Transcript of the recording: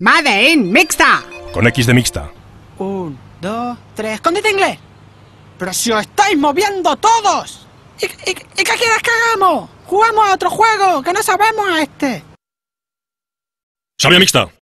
Made in Mixta. Con X de Mixta. Un, dos, tres. ¡Condite este inglés! ¡Pero si os estáis moviendo todos! ¿Y, qué quieres que hagamos? ¡Jugamos a otro juego que no sabemos a este! Sabía Mixta!